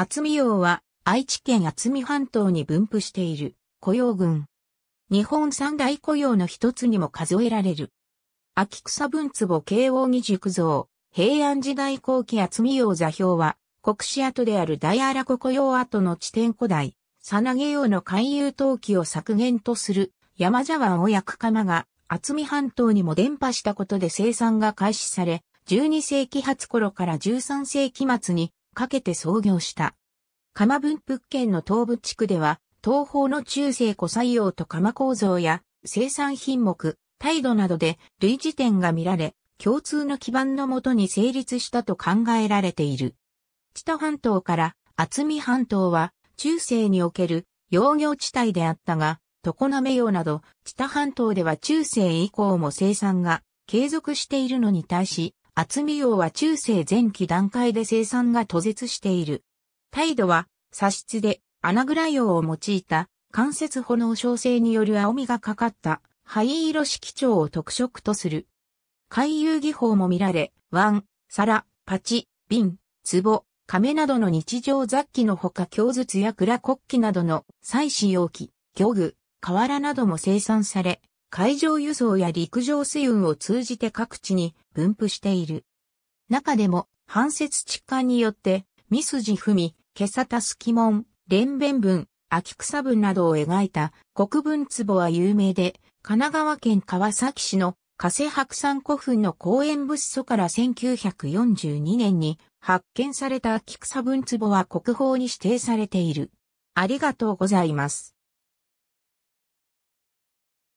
厚見洋は愛知県厚見半島に分布している雇用群。日本三大雇用の一つにも数えられる。秋草文壺慶応義塾像、平安時代後期厚見洋座標は、国史跡である大荒子雇用跡の地点古代、さなげ用の勧誘登記を削減とする山茶碗を焼く釜が、厚見半島にも伝播したことで生産が開始され、12世紀初頃から13世紀末にかけて創業した。釜分福県の東部地区では、東方の中世古採用と釜構造や生産品目、態度などで類似点が見られ、共通の基盤のもとに成立したと考えられている。知多半島から厚見半島は中世における養業地帯であったが、常滑洋など知多半島では中世以降も生産が継続しているのに対し、厚み用は中世前期段階で生産が途絶している。態度は、左質で、穴ら用を用いた、関節炎症性による青みがかかった、灰色色調を特色とする。回遊技法も見られ、碗、皿、パチ、瓶、壺、亀などの日常雑記のほか京筒や蔵国旗などの祭祀容器、漁具、瓦なども生産され、海上輸送や陸上水運を通じて各地に分布している。中でも、反節地管によって、ミスジフミ、ケサタスキモン、連弁文、秋草文などを描いた国文壺は有名で、神奈川県川崎市の加瀬白山古墳の公園物祖から1942年に発見された秋草文壺は国宝に指定されている。ありがとうございます。